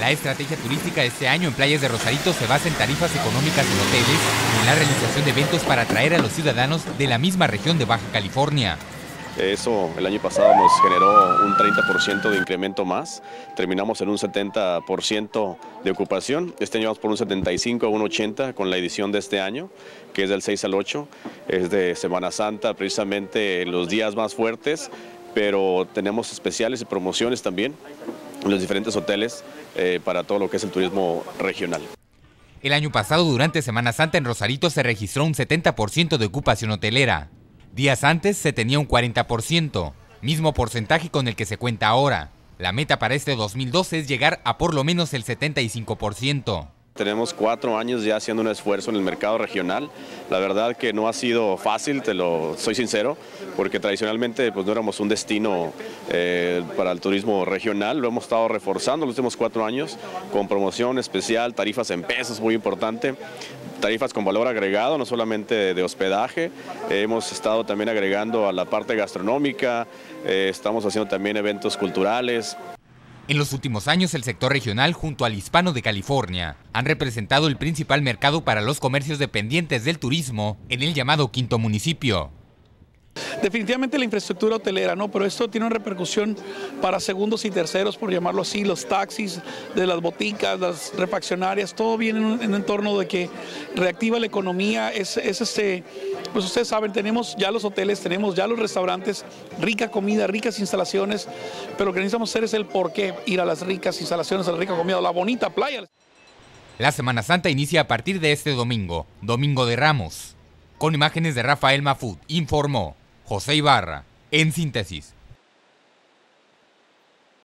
la estrategia turística de este año en Playas de Rosarito se basa en tarifas económicas en hoteles y en la realización de eventos para atraer a los ciudadanos de la misma región de Baja California. Eso el año pasado nos generó un 30% de incremento más. Terminamos en un 70% de ocupación. Este año vamos por un 75 a un 80 con la edición de este año, que es del 6 al 8. Es de Semana Santa, precisamente los días más fuertes, pero tenemos especiales y promociones también los diferentes hoteles eh, para todo lo que es el turismo regional. El año pasado, durante Semana Santa en Rosarito, se registró un 70% de ocupación hotelera. Días antes se tenía un 40%, mismo porcentaje con el que se cuenta ahora. La meta para este 2012 es llegar a por lo menos el 75%. Tenemos cuatro años ya haciendo un esfuerzo en el mercado regional. La verdad que no ha sido fácil, te lo soy sincero, porque tradicionalmente pues, no éramos un destino eh, para el turismo regional. Lo hemos estado reforzando los últimos cuatro años con promoción especial, tarifas en pesos, muy importante tarifas con valor agregado, no solamente de hospedaje, hemos estado también agregando a la parte gastronómica, eh, estamos haciendo también eventos culturales, en los últimos años, el sector regional junto al hispano de California han representado el principal mercado para los comercios dependientes del turismo en el llamado quinto municipio. Definitivamente la infraestructura hotelera, ¿no? Pero esto tiene una repercusión para segundos y terceros, por llamarlo así, los taxis, de las boticas, las refaccionarias, todo viene en un, entorno de que reactiva la economía, es, es este pues ustedes saben, tenemos ya los hoteles, tenemos ya los restaurantes, rica comida, ricas instalaciones, pero lo que necesitamos hacer es el por qué ir a las ricas instalaciones, a la rica comida, a la bonita playa. La Semana Santa inicia a partir de este domingo, Domingo de Ramos. Con imágenes de Rafael Mafut, informó José Ibarra, en síntesis.